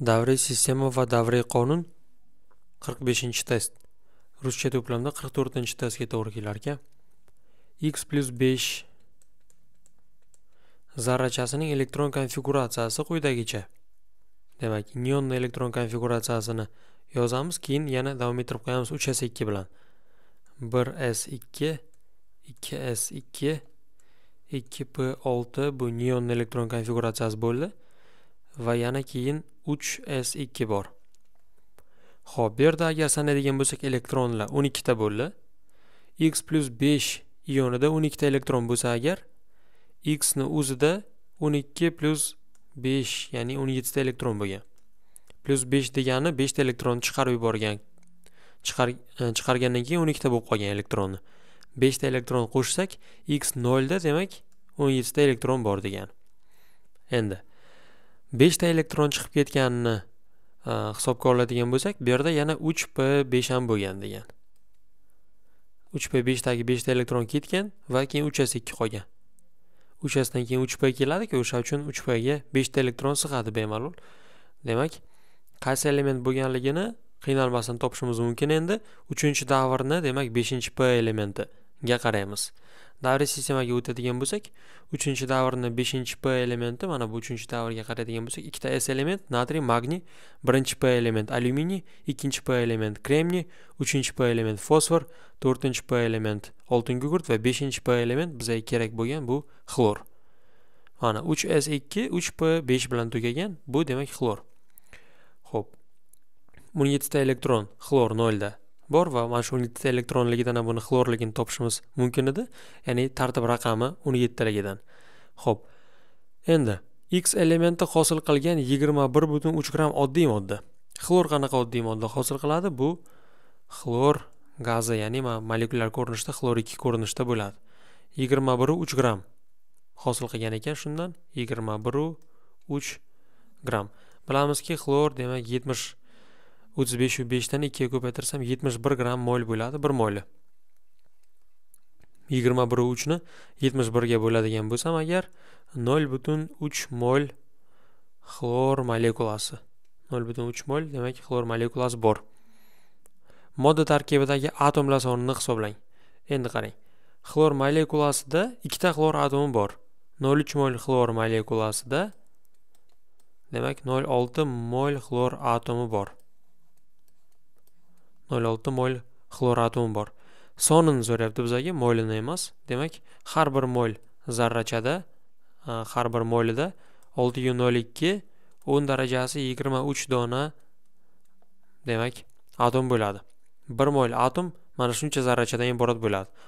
davriy sistema va davriy qonun 45 test ruscha to'plamda 44 testga to'g'ri kelar ekan x plyus 5 zarrachasining elektron konfiguratsiyasi quyidagicha demak nionni elektron konfiguratsiyasini yozamiz keyin yana davom ettirib qo'yamiz 3 s 2 bilan 1 s 2 2 s 2 2 p 6 bu neon elektron konfiguratsiyasi bo'ldi va yana keyin 3s2 bor Xo'p, bu yerda agar sanaydigan bo'lsak elektronlar 12 ta bo'ldi x plus 5 ionida 12 ta elektron bo'lsa agar x ni o'zida 12 plus 5 ya'ni 17 ta elektron bo'lgan plus 5 degani 5 ta elektronni chiqarib yuborgan e, chiqargandan keyin 12 ta bo'lib qolgan elektronni 5 ta elektron qo'shsak x 0 da demak 17 ta elektron bor degan. endi beshta elektron chiqib ketganini e, hisobga oladigan bo'lsak bu yerda yana uch p besh ham bo'lgan degan uch p beshdagi beshta elektron ketgan va keyin uch s ikki qolgan uchasidan keyin uch p keladiku o'sha uchun uch pga beshta elektron sig'adi bemalol demak qaysi element bo'lganligini qiynalmasdan topishimiz mumkin endi uchinchi davrni demak beshinchi p elementi ga qaraymiz davriy sistemaga o'tadigan bo'lsak 3 davrni 5 p elementi mana bu 3 davrga qaraydigan bo'lsak ikkita s element natriy magniy 1 p element alyuminiy 2 p element kremniy 3 p element fosfor 4 p element oltin gugurt va 5 p element bizga kerak bo'lgan bu xlor mana 3 s 2 3 p 5 bilan tugagan bu demak xlor Xo'p. 17 ta elektron xlor 0 da bor va mana shu litsiy elektronligidan buni xlorligini topishimiz mumkin edi ya'ni tartib raqami o'n yettaligidan ho'p endi x elementi hosil qilgan yigirma bir butun uch gramm oddiy modda xlor qanaqa oddiy modda hosil qiladi bu xlor gazi ya'ni molekulyar ko'rinishda xlor ikki ko'rinishda bo'ladi yigirma biru uch gramm hosil qilgan ekan shundan yigirma biru uch gramm bilamizki xlor demak yetmish o'ttiz beshu beshdan ikkiga ko'paytirsam yetmish bir gramm mol bo'ladi bir moyli yigirma bir uchni yetmish birga bo'ladigan bo'lsam agar nol butun uch mol xlor molekulasi nol butun uch mol demak xlor molekulasi bor modda tarkibidagi atomlar sonini hisoblang endi qarang xlor molekulasida ikkita xlor atomi bor nol uch mol xlor molekulasida demak nol olti mol xlor atomi bor 0.06 mol xloratom bor. Sonini so'rayapti bizga molini emas. Demak, har bir mol zarrachada e, har bir molida 6.02 10 darajasi 23 dona demak, atom bo'ladi. 1 mol atom mana shuncha zarrachadan iborat bo'ladi.